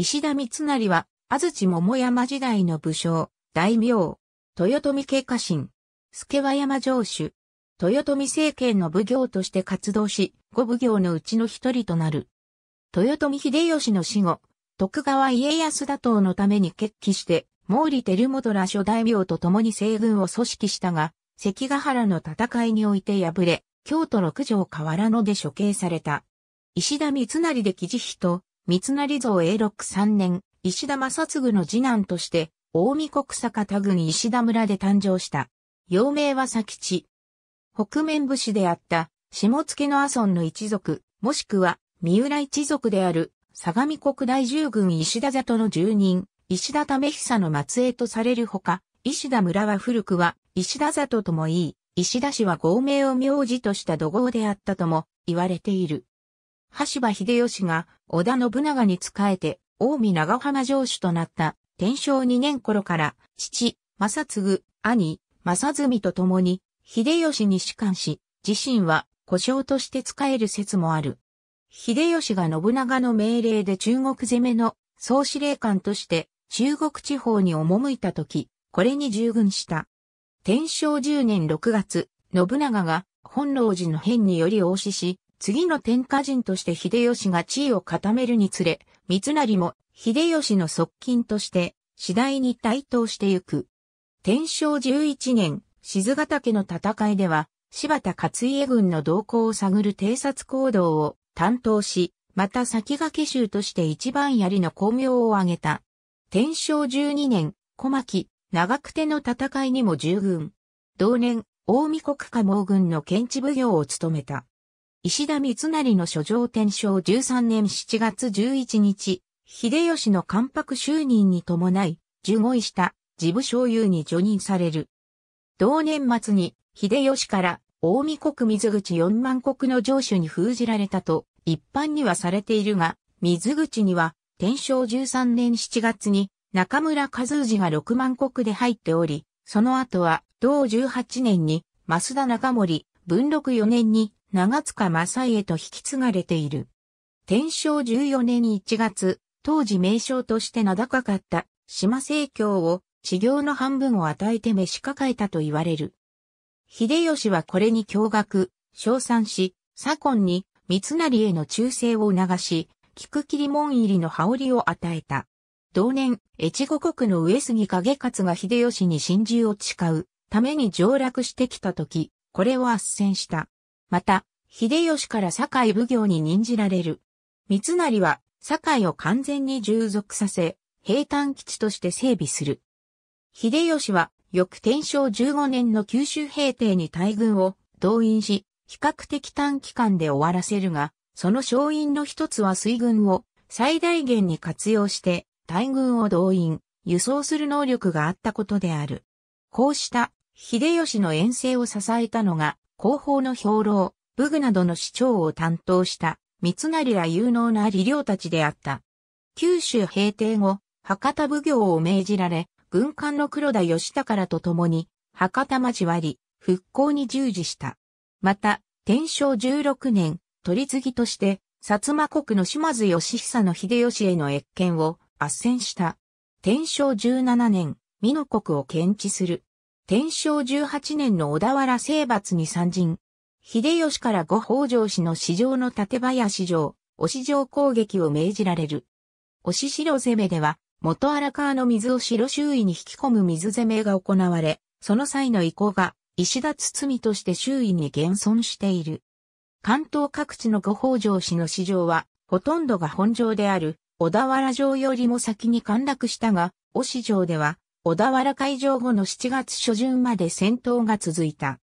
石田三成は、安土桃山時代の武将、大名、豊臣家家臣、助和山城主、豊臣政権の奉行として活動し、五奉行のうちの一人となる。豊臣秀吉の死後、徳川家康打倒のために決起して、毛利輝元ら諸大名と共に西軍を組織したが、関ヶ原の戦いにおいて敗れ、京都六条河原野で処刑された。石田三成で記事と、三成像永禄3年、石田正嗣の次男として、大見国坂田郡石田村で誕生した。幼名は佐吉。北面武士であった、下付の阿孫の一族、もしくは、三浦一族である、相模国大従軍石田里の住人、石田為久の末裔とされるほか、石田村は古くは、石田里ともいい、石田氏は合名を名字とした土豪であったとも、言われている。橋場秀吉が、織田信長に仕えて、近江長浜城主となった天正2年頃から、父、正嗣、兄、正澄と共に、秀吉に仕官し、自身は故障として仕える説もある。秀吉が信長の命令で中国攻めの総司令官として中国地方に赴いた時、これに従軍した。天正10年6月、信長が本能寺の変により応死し、次の天下人として秀吉が地位を固めるにつれ、三成も秀吉の側近として次第に台頭してゆく。天正11年、静ヶ岳の戦いでは、柴田勝家軍の動向を探る偵察行動を担当し、また先駆け衆として一番槍の功名を挙げた。天正12年、小牧、長久手の戦いにも従軍。同年、大見国家毛軍の検知奉行を務めた。石田三成の書状天正13年7月11日、秀吉の関白就任に伴い、受護した事部所有に除任される。同年末に、秀吉から大見国水口4万国の城主に封じられたと一般にはされているが、水口には天正13年7月に中村和氏が6万国で入っており、その後は同18年に増田中森、文禄4年に長塚正家と引き継がれている。天正14年1月、当時名称として名高かった島正教を治業の半分を与えて召し抱えたと言われる。秀吉はこれに驚愕、称賛し、左近に三成への忠誠を促し、菊切門入りの羽織を与えた。同年、越後国の上杉景勝が秀吉に真珠を誓うために上洛してきた時、これを圧戦した。また、秀吉から堺奉行に任じられる。三成は、堺を完全に従属させ、平坦基地として整備する。秀吉は、翌天正15年の九州平定に大軍を動員し、比較的短期間で終わらせるが、その勝因の一つは水軍を最大限に活用して、大軍を動員、輸送する能力があったことである。こうした、秀吉の遠征を支えたのが、後方の兵糧、武具などの市長を担当した、三成ら有能な理領たちであった。九州平定後、博多奉行を命じられ、軍艦の黒田義高らと共に、博多町割、復興に従事した。また、天正16年、取り次ぎとして、薩摩国の島津義久の秀吉への越権を、圧戦した。天正17年、美濃国を検知する。天正18年の小田原征伐に参陣。秀吉から御北条氏の市場の立林城、押城攻撃を命じられる。押城攻めでは、元荒川の水を城周囲に引き込む水攻めが行われ、その際の遺構が石田堤として周囲に現存している。関東各地の御北条氏の市場は、ほとんどが本城である小田原城よりも先に陥落したが、押城では小田原会場後の7月初旬まで戦闘が続いた。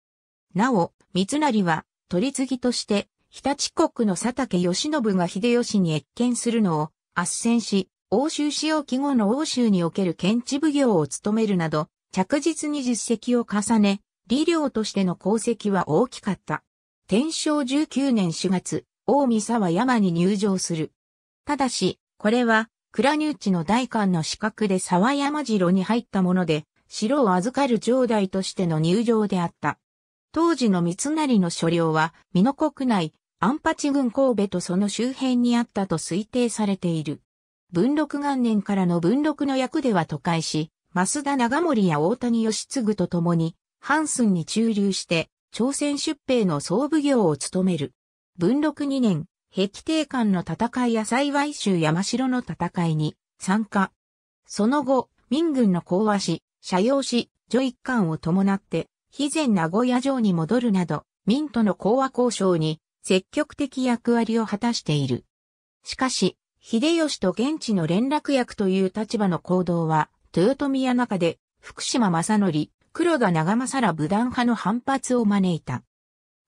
なお、三成は取り次ぎとして、日立国の佐竹義信が秀吉に越見するのを圧戦し、欧州使用記後の欧州における検知奉行を務めるなど、着実に実績を重ね、理領としての功績は大きかった。天正19年4月、大三沢山に入城する。ただし、これは倉入地の大官の資格で沢山城に入ったもので、城を預かる城代としての入城であった。当時の三成の所領は、美濃国内、安八郡神戸とその周辺にあったと推定されている。文禄元年からの文禄の役では都会し、増田長森や大谷義継と共に、ハンスンに駐留して、朝鮮出兵の総奉行を務める。文禄2年、壁定間の戦いや幸い州山城の戦いに参加。その後、民軍の講和し、社用し、女一貫を伴って、肥前名古屋城に戻るなど、民との講和交渉に積極的役割を果たしている。しかし、秀吉と現地の連絡役という立場の行動は、豊臣や中で、福島正則、黒田長政ら武断派の反発を招いた。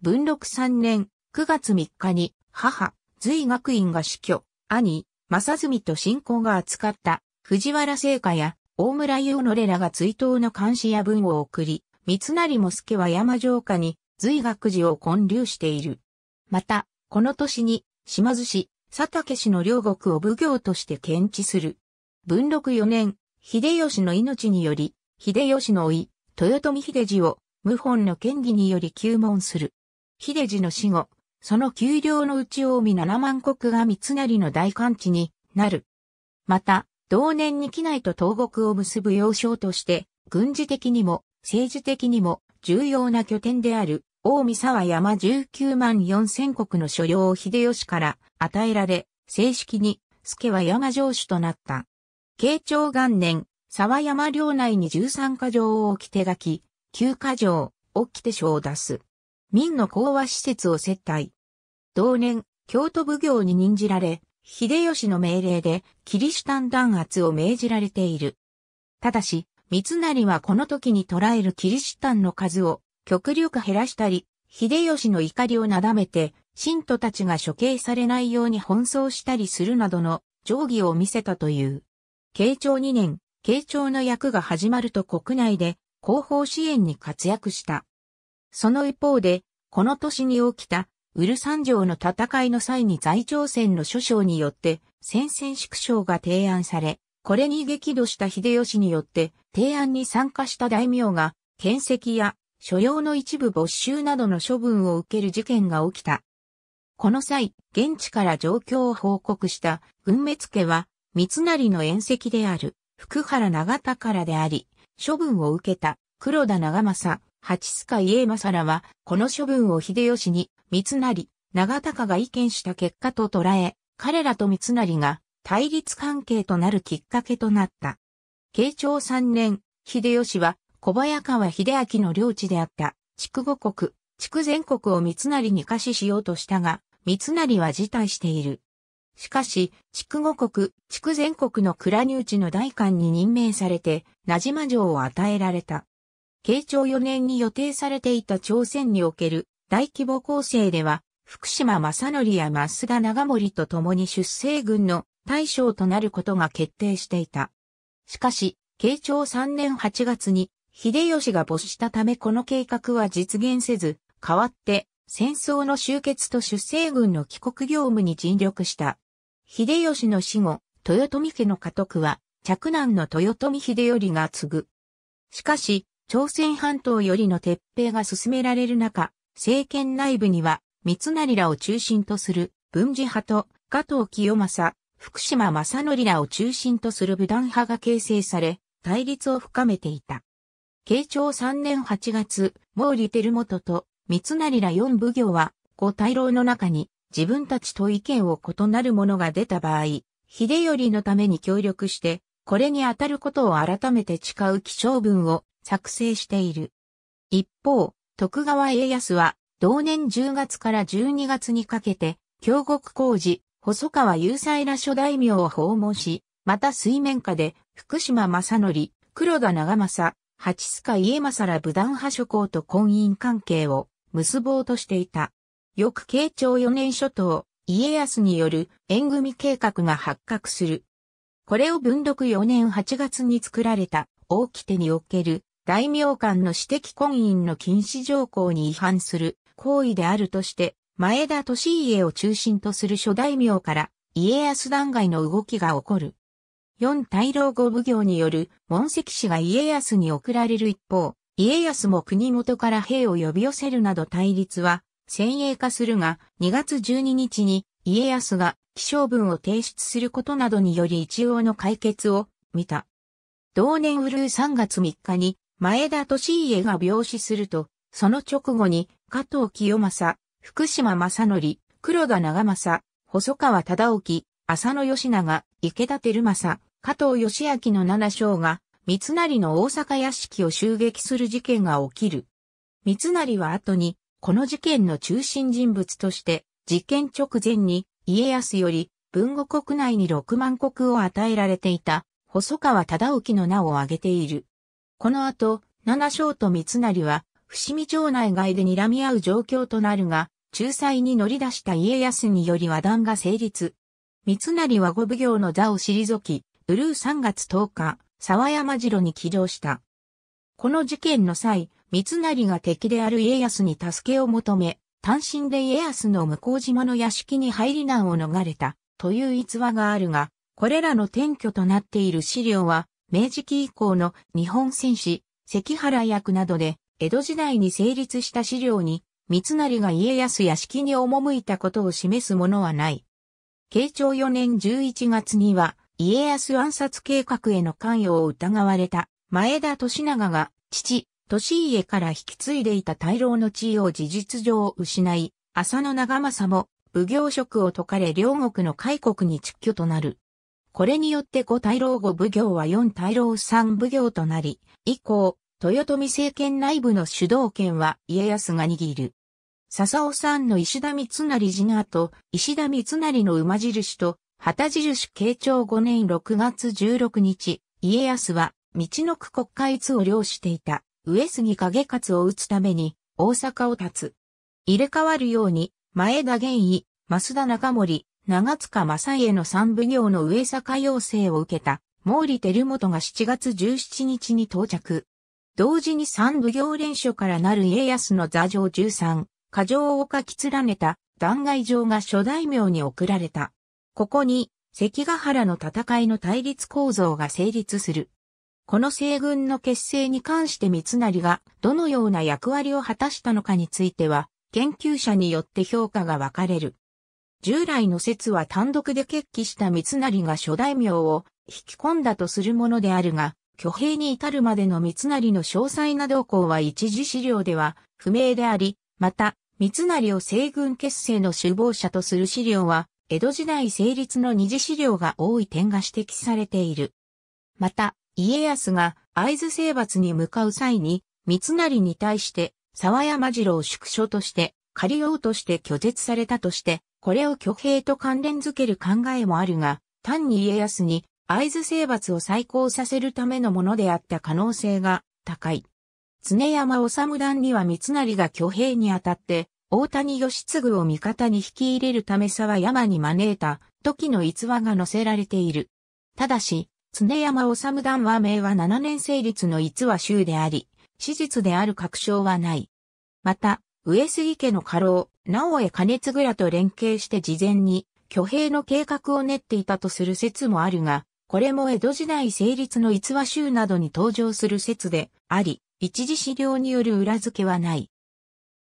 文禄3年9月3日に母、随学院が死去、兄、正澄と信仰が扱った藤原聖火や大村優のれらが追悼の監視や文を送り、三成も助は山城下に随学寺を建立している。また、この年に島津市、佐竹氏の両国を奉行として検知する。文禄四年、秀吉の命により、秀吉の甥、豊臣秀次を、謀反の権利により休門する。秀次の死後、その丘陵のうち近江七万国が三成の大官地になる。また、同年に機内と東国を結ぶ要衝として、軍事的にも政治的にも重要な拠点である、近江沢山19万4千国の所領を秀吉から与えられ、正式に、助は山城主となった。慶長元年、沢山領内に13箇条を置き手書き、9箇条、置き手書を出す。民の講和施設を接待、同年、京都奉行に任じられ、秀吉の命令でキリシタン弾圧を命じられている。ただし、三成はこの時に捕らえるキリシタンの数を極力減らしたり、秀吉の怒りをなだめて、信徒たちが処刑されないように奔走したりするなどの定義を見せたという。慶長2年、慶長の役が始まると国内で広報支援に活躍した。その一方で、この年に起きたウルサン城の戦いの際に在朝鮮の諸将によって戦線縮小が提案され、これに激怒した秀吉によって提案に参加した大名が、剣石や所要の一部没収などの処分を受ける事件が起きた。この際、現地から状況を報告した軍滅家は、三成の遠石である福原長田からであり、処分を受けた黒田長政、八塚家政らは、この処分を秀吉に三成、長高が意見した結果と捉え、彼らと三成が対立関係となるきっかけとなった。慶長3年、秀吉は小早川秀明の領地であった筑後国、筑前国を三成に貸ししようとしたが、三成は辞退している。しかし、筑後国、筑前国の倉入地の代官に任命されて、名島城を与えられた。慶長4年に予定されていた朝鮮における大規模構成では、福島正則や増田長森と共に出生軍の大将となることが決定していた。しかし、慶長3年8月に、秀吉が没したためこの計画は実現せず、代わって戦争の終結と出生軍の帰国業務に尽力した。秀吉の死後、豊臣家の家督は、嫡男の豊臣秀頼が継ぐ。しかし、朝鮮半島よりの撤兵が進められる中、政権内部には、三成らを中心とする文治派と加藤清正、福島正則らを中心とする武断派が形成され、対立を深めていた。慶長3年8月、毛利輝元と三成ら四奉行は、五大老の中に自分たちと意見を異なるものが出た場合、秀頼のために協力して、これに当たることを改めて誓う起承文を作成している。一方、徳川家康は、同年10月から12月にかけて、京極工事、細川雄斎ら諸大名を訪問し、また水面下で、福島正則、黒田長政、八須賀家政ら武断派諸侯と婚姻関係を結ぼうとしていた。翌慶長4年初頭、家康による縁組計画が発覚する。これを文禄4年8月に作られた大き手における大名間の私的婚姻の禁止条項に違反する行為であるとして、前田利家を中心とする諸大名から家康弾劾の動きが起こる。四大老後奉行による門跡氏が家康に送られる一方、家康も国元から兵を呼び寄せるなど対立は先鋭化するが、2月12日に家康が気象文を提出することなどにより一応の解決を見た。同年うるう3月3日に前田利家が病死すると、その直後に加藤清正、福島正則、黒田長政、細川忠興、浅野義長、池田照正、加藤義明の七将が、三成の大阪屋敷を襲撃する事件が起きる。三成は後に、この事件の中心人物として、事件直前に、家康より、文後国内に六万国を与えられていた、細川忠興の名を挙げている。この後、七章と三成は、伏見城内外で睨み合う状況となるが、仲裁に乗り出した家康により和談が成立。三成は五奉行の座を退き、ウルー3月10日、沢山城に起乗した。この事件の際、三成が敵である家康に助けを求め、単身で家康の向島の屋敷に入り難を逃れた、という逸話があるが、これらの転居となっている資料は、明治期以降の日本戦士、関原役などで、江戸時代に成立した資料に、三成が家康屋敷に赴いたことを示すものはない。慶長4年11月には、家康暗殺計画への関与を疑われた前田利長が父、利家から引き継いでいた大老の地位を事実上失い、浅野長政も奉行職を解かれ両国の開国に蟄居となる。これによって五大老五奉行は四大老三奉行となり、以降、豊臣政権内部の主導権は家康が握る。笹尾さんの石田三成次の後、石田三成の馬印と、旗印慶長5年6月16日、家康は、道の区国会津を領していた、上杉影勝を討つために、大阪を立つ。入れ替わるように、前田玄義、増田中森、長塚正家の三奉行の上坂要請を受けた、毛利輝元が7月17日に到着。同時に三奉行連署からなる家康の座上13、過剰を書き連ねた断崖状が諸大名に送られた。ここに、関ヶ原の戦いの対立構造が成立する。この西軍の結成に関して三成がどのような役割を果たしたのかについては、研究者によって評価が分かれる。従来の説は単独で決起した三成が諸大名を引き込んだとするものであるが、挙兵に至るまでの三成の詳細な動向は一次資料では不明であり、また、三成を西軍結成の首謀者とする資料は、江戸時代成立の二次資料が多い点が指摘されている。また、家康が会津征伐に向かう際に、三成に対して、沢山次郎宿所として、借りようとして拒絶されたとして、これを挙兵と関連づける考えもあるが、単に家康に会津征伐を再興させるためのものであった可能性が高い。常山治段には三成が挙兵にあたって、大谷義継を味方に引き入れるため沢山に招いた時の逸話が載せられている。ただし、常山治段は名は7年成立の逸話集であり、史実である確証はない。また、上杉家の家老、なお江加熱倉と連携して事前に挙兵の計画を練っていたとする説もあるが、これも江戸時代成立の逸話集などに登場する説であり、一時資料による裏付けはない。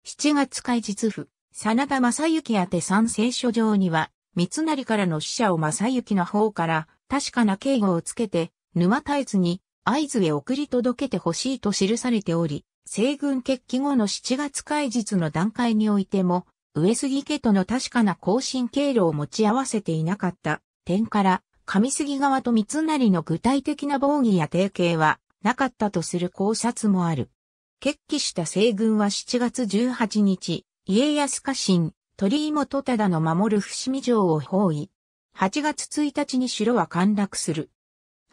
7月開日府、真田正幸宛三聖書上には、三成からの死者を正幸の方から確かな警護をつけて、沼大ずに合図へ送り届けてほしいと記されており、西軍決起後の7月開日の段階においても、上杉家との確かな更新経路を持ち合わせていなかった点から、上杉側と三成の具体的な防御や提携はなかったとする考察もある。決起した西軍は7月18日、家康家臣、鳥居元忠の守る伏見城を包囲。8月1日に城は陥落する。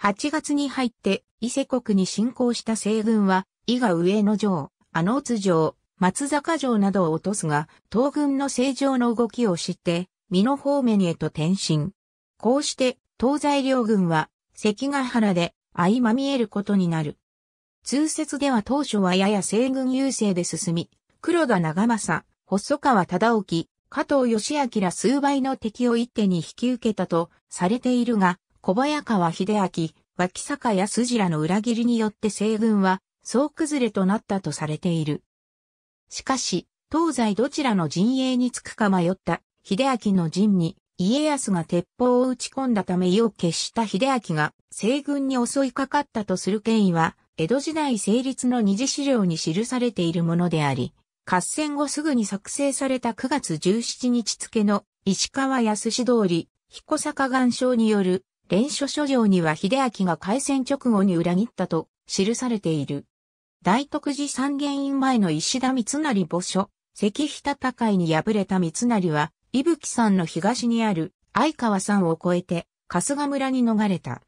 8月に入って伊勢国に侵攻した西軍は、伊賀上野城、阿能津城、松坂城などを落とすが、東軍の正常の動きを知って、美濃方面へと転身。こうして、東西両軍は、関ヶ原で、相まみえることになる。通説では当初はやや西軍優勢で進み、黒田長政、細川忠興、加藤義明ら数倍の敵を一手に引き受けたとされているが、小早川秀明、脇坂や筋らの裏切りによって西軍は総崩れとなったとされている。しかし、東西どちらの陣営につくか迷った秀明の陣に家康が鉄砲を打ち込んだため意を決した秀明が西軍に襲いかかったとする権威は、江戸時代成立の二次資料に記されているものであり、合戦後すぐに作成された9月17日付の石川康史通り、彦坂岩礁による連署書状には秀明が開戦直後に裏切ったと記されている。大徳寺三元院前の石田三成墓所、石碑戦いに敗れた三成は、伊吹山の東にある相川山を越えて、春日村に逃れた。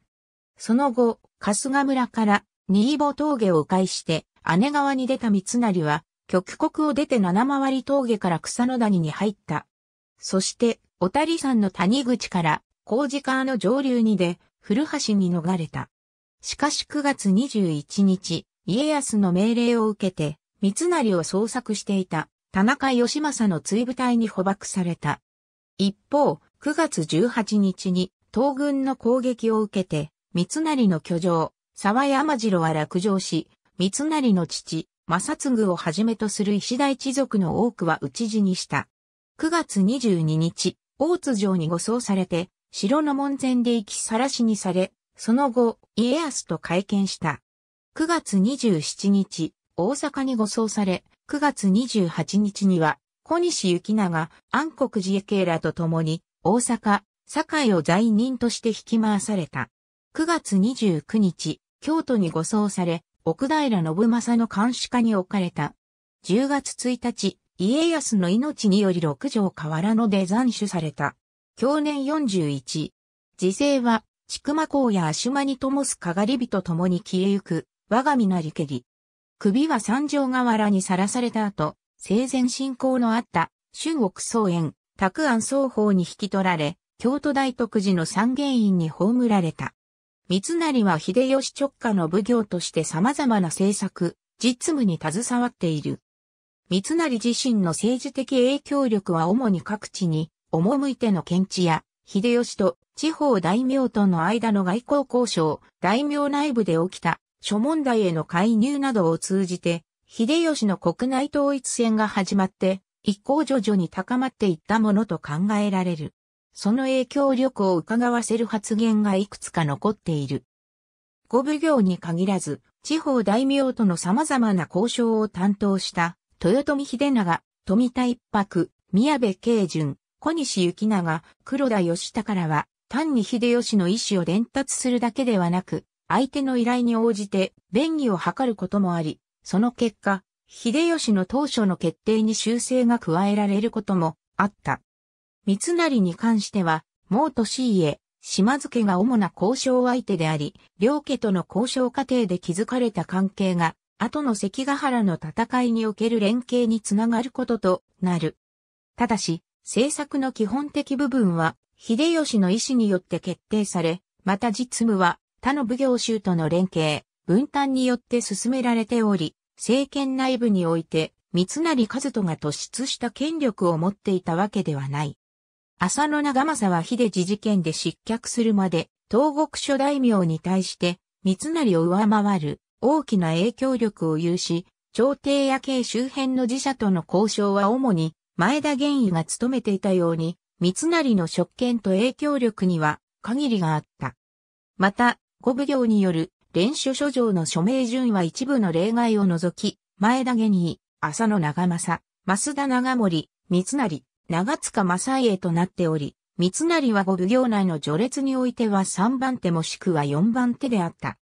その後、春日村から新墓峠を迂回して、姉川に出た三成は、極国を出て七回り峠から草の谷に入った。そして、小谷山の谷口から、工事川の上流にで、古橋に逃れた。しかし9月21日、家康の命令を受けて、三成を捜索していた田中義政の追部隊に捕獲された。一方、9月18日に東軍の攻撃を受けて、三成の居城、沢山城は落城し、三成の父、正嗣をはじめとする石田一族の多くは討ち死にした。9月22日、大津城に護送されて、城の門前で行きさらしにされ、その後、家康と会見した。9月27日、大阪に護送され、9月28日には、小西行長、安国寺家らと共に、大阪、堺を在任として引き回された。9月29日、京都に護送され、奥平信正の監視下に置かれた。10月1日、家康の命により六条河原野で斬首された。去年41。時勢は、千曲公や足間に灯すかがり火と共に消えゆく。我が身なりけり。首は三条河原にさらされた後、生前信仰のあった、春国僧園、沢庵双方に引き取られ、京都大徳寺の三元院に葬られた。三成は秀吉直下の奉行として様々な政策、実務に携わっている。三成自身の政治的影響力は主に各地に、赴いての検地や、秀吉と地方大名との間の外交交渉、大名内部で起きた諸問題への介入などを通じて、秀吉の国内統一戦が始まって、一向徐々に高まっていったものと考えられる。その影響力を伺わせる発言がいくつか残っている。五奉行に限らず、地方大名との様々な交渉を担当した、豊臣秀長、富田一白、宮部慶順、小西行長、黒田義高らは、単に秀吉の意志を伝達するだけではなく、相手の依頼に応じて便宜を図ることもあり、その結果、秀吉の当初の決定に修正が加えられることもあった。三成に関しては、もう年家、島津家が主な交渉相手であり、両家との交渉過程で築かれた関係が、後の関ヶ原の戦いにおける連携につながることとなる。ただし、政策の基本的部分は、秀吉の意思によって決定され、また実務は、他の奉行衆との連携、分担によって進められており、政権内部において、三成和人が突出した権力を持っていたわけではない。浅野長政は秀治事件で失脚するまで、東国諸大名に対して、三成を上回る大きな影響力を有し、朝廷や系周辺の寺社との交渉は主に前田玄義が務めていたように、三成の職権と影響力には限りがあった。また、五奉行による連署書状の署名順は一部の例外を除き、前田家に、浅野長政、増田長森、三成、長塚正家となっており、三成は五奉行内の序列においては三番手もしくは四番手であった。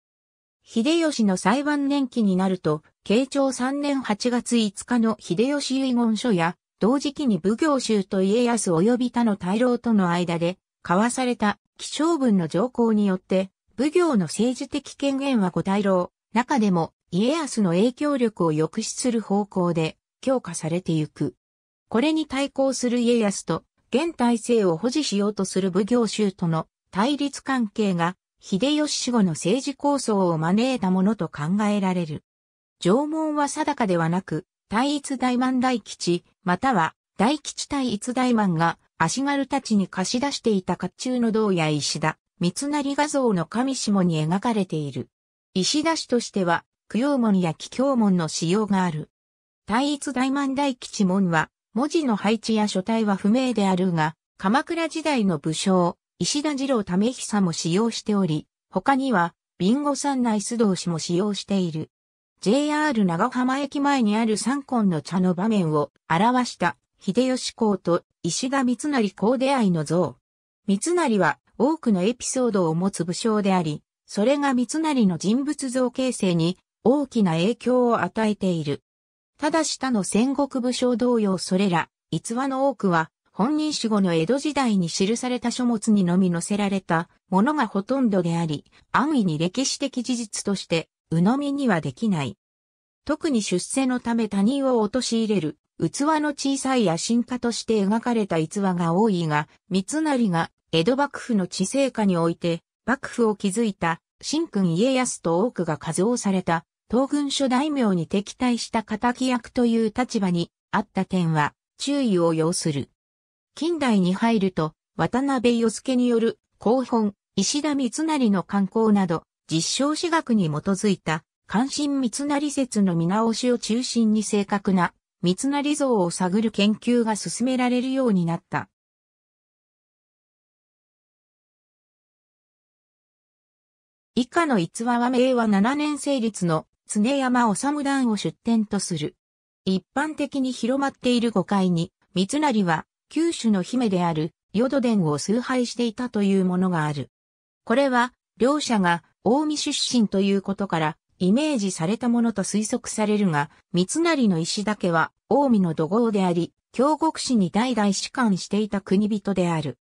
秀吉の裁判年期になると、慶長三年八月五日の秀吉遺言書や、同時期に奉行衆と家康及び他の大老との間で、交わされた気象文の条項によって、奉行の政治的権限は五大老、中でも家康の影響力を抑止する方向で強化されてゆく。これに対抗する家康と、現体制を保持しようとする奉行衆との対立関係が、秀吉死後の政治構想を招いたものと考えられる。縄文は定かではなく、大一大満大吉、または大吉大一大満が足軽たちに貸し出していた甲冑の銅や石だ、三成画像の神下に描かれている。石田氏としては、供養門や桔梗門の使用がある。大一大満大吉門は、文字の配置や書体は不明であるが、鎌倉時代の武将、石田次郎為久も使用しており、他には、ビンゴ三内須藤氏も使用している。JR 長浜駅前にある三根の茶の場面を表した秀吉公と石田三成公出会いの像。三成は多くのエピソードを持つ武将であり、それが三成の人物像形成に大きな影響を与えている。ただし他の戦国武将同様それら、逸話の多くは、本人死後の江戸時代に記された書物にのみ載せられたものがほとんどであり、安易に歴史的事実として鵜呑みにはできない。特に出世のため他人を陥れる、器の小さい野心家として描かれた逸話が多いが、三成が江戸幕府の治世下において、幕府を築いた、新君家康と多くが数をされた、東軍諸大名に敵対した敵役という立場にあった点は、注意を要する。近代に入ると、渡辺与助による、広本、石田三成の観光など、実証史学に基づいた、関心三成説の見直しを中心に正確な、三成像を探る研究が進められるようになった。以下の逸話は明和7年成立の常山治団を出展とする。一般的に広まっている誤解に、三成は九州の姫である淀殿を崇拝していたというものがある。これは、両者が大見出身ということから、イメージされたものと推測されるが、三成の石だけは、大見の土豪であり、京極市に代々仕官していた国人である。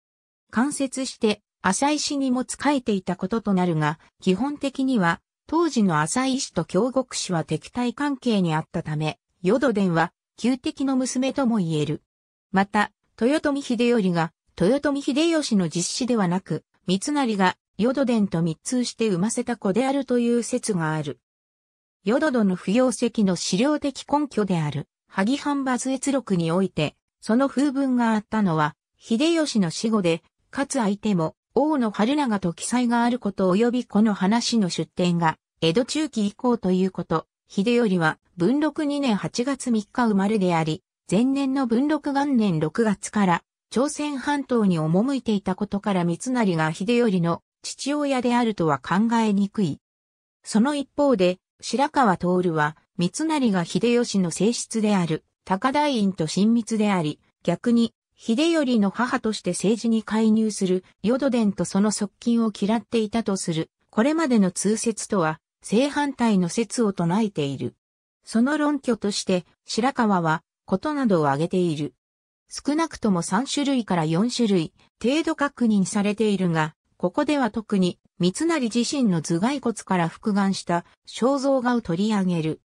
間接して、浅井氏にも仕えていたこととなるが、基本的には、当時の浅井氏と京極氏は敵対関係にあったため、淀殿は、旧敵の娘とも言える。また、豊臣秀頼が、豊臣秀吉の実子ではなく、三成が、淀殿と密通して生ませた子であるという説がある。淀殿の不要石の資料的根拠である、萩藩抜越録において、その風文があったのは、秀吉の死後で、かつ相手も、大野春長と記載があること及びこの話の出典が、江戸中期以降ということ、秀頼は文禄2年8月3日生まれであり、前年の文禄元年6月から朝鮮半島に赴いていたことから三成が秀頼の父親であるとは考えにくい。その一方で、白川徹は、三成が秀吉の性質である、高台院と親密であり、逆に、秀頼の母として政治に介入する、ヨドデンとその側近を嫌っていたとする、これまでの通説とは、正反対の説を唱えている。その論拠として、白川は、ことなどを挙げている。少なくとも3種類から4種類、程度確認されているが、ここでは特に、三成自身の頭蓋骨から復元した肖像画を取り上げる。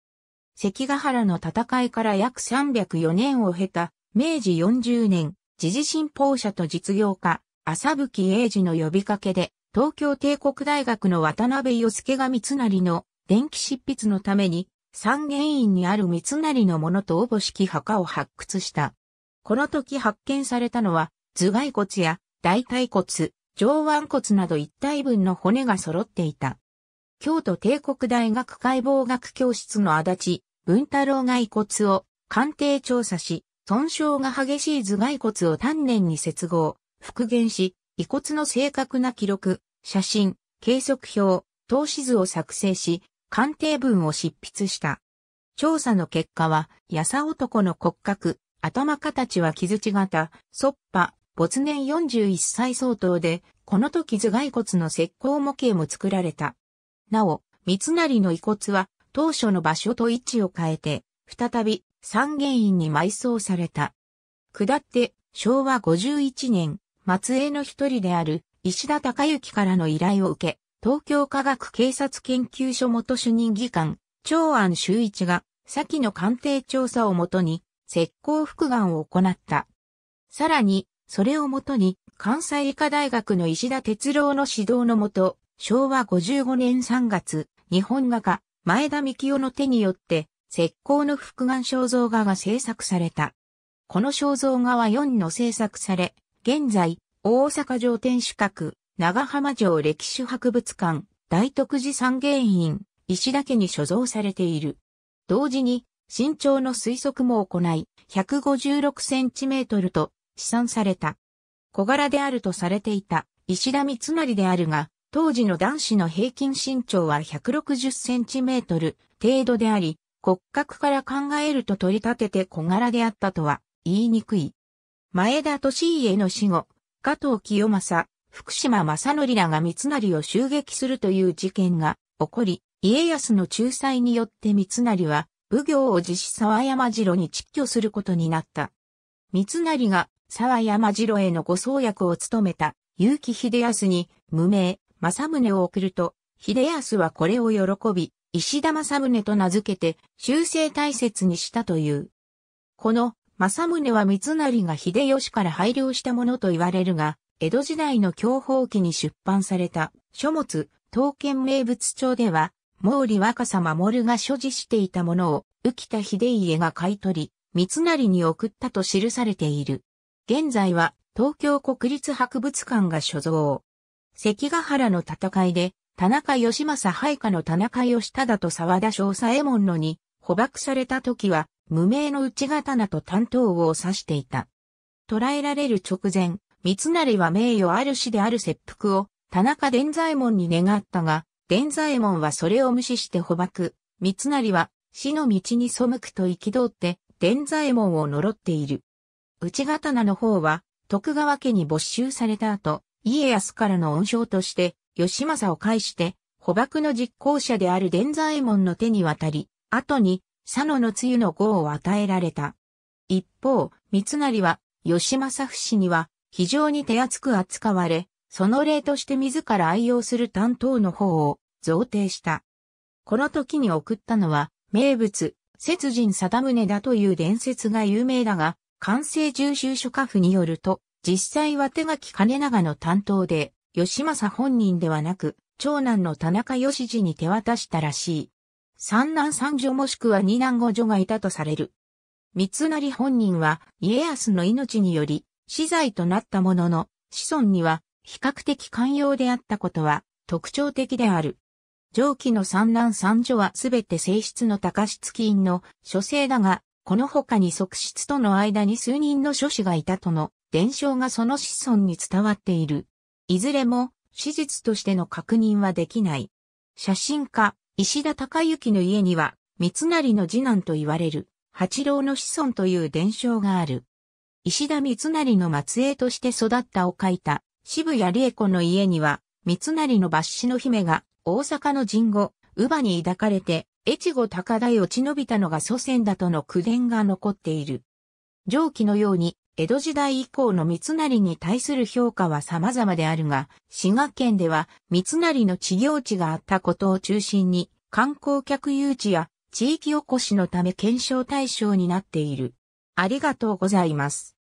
関ヶ原の戦いから約304年を経た、明治40年、時事信奉者と実業家、浅吹英二の呼びかけで、東京帝国大学の渡辺義介が三成の電気執筆のために、三原院にある三成のものとおぼしき墓を発掘した。この時発見されたのは、頭蓋骨や大腿骨、上腕骨など一体分の骨が揃っていた。京都帝国大学解剖学教室の足立、文太郎が遺骨を鑑定調査し、損傷が激しい頭蓋骨を丹念に接合、復元し、遺骨の正確な記録、写真、計測表、透視図を作成し、鑑定文を執筆した。調査の結果は、ヤサ男の骨格、頭形は傷地型、そっぱ、没年41歳相当で、この時頭蓋骨の石膏模型も作られた。なお、三成の遺骨は、当初の場所と位置を変えて、再び三元院に埋葬された。下って昭和51年、松江の一人である石田隆之からの依頼を受け、東京科学警察研究所元主任議官、長安修一が、先の鑑定調査をもとに、石膏復願を行った。さらに、それをもとに、関西医科大学の石田哲郎の指導のもと、昭和55年3月、日本画家、前田幹夫の手によって、石膏の複眼肖像画が制作された。この肖像画は4の制作され、現在、大阪城天守閣、長浜城歴史博物館、大徳寺三芸院、石田家に所蔵されている。同時に、身長の推測も行い、156センチメートルと試算された。小柄であるとされていた石田三成であるが、当時の男子の平均身長は160センチメートル程度であり、骨格から考えると取り立てて小柄であったとは言いにくい。前田利家の死後、加藤清正、福島正則らが三成を襲撃するという事件が起こり、家康の仲裁によって三成は、奉行を実施沢山城に蟄居することになった。三成が沢山城への護送役を務めた結城秀康に無名、正宗を送ると、秀康はこれを喜び、石田正宗と名付けて修正大切にしたという。この正宗は三成が秀吉から配慮したものと言われるが、江戸時代の享保期に出版された書物、刀剣名物帳では、毛利若さ守が所持していたものを、浮田秀家が買い取り、三成に送ったと記されている。現在は東京国立博物館が所蔵。関ヶ原の戦いで田中義政配下の田中義忠と沢田小左衛門のに捕獲された時は、無名の内刀と担当を指していた。捕らえられる直前、三成は名誉ある死である切腹を、田中伝左衛門に願ったが、伝左衛門はそれを無視して捕獲。三成は、死の道に背くと憤って、伝左衛門を呪っている。内刀の方は、徳川家に没収された後、家康からの恩賞として、義政を介して、捕獲の実行者である伝左衛門の手に渡り、後に佐野の露の号を与えられた。一方、三成は、義政氏には、非常に手厚く扱われ、その例として自ら愛用する担当の方を贈呈した。この時に送ったのは、名物、節人定宗だという伝説が有名だが、関西重修書家府によると、実際は手書き金長の担当で、義政本人ではなく、長男の田中義次に手渡したらしい。三男三女もしくは二男五女がいたとされる。三成本人は家康の命により死罪となったものの、子孫には比較的寛容であったことは特徴的である。上記の三男三女はすべて性質の高質金の諸生だが、この他に側室との間に数人の諸子がいたとの伝承がその子孫に伝わっている。いずれも史実としての確認はできない。写真家、石田隆之の家には、三成の次男と言われる、八郎の子孫という伝承がある。石田三成の末裔として育ったを書いた、渋谷理恵子の家には、三成の抜子の姫が、大阪の神後、乳母に抱かれて、越後高台落ち延びたのが祖先だとの苦伝が残っている。上記のように、江戸時代以降の三成に対する評価は様々であるが、滋賀県では三成の治療地があったことを中心に、観光客誘致や地域おこしのため検証対象になっている。ありがとうございます。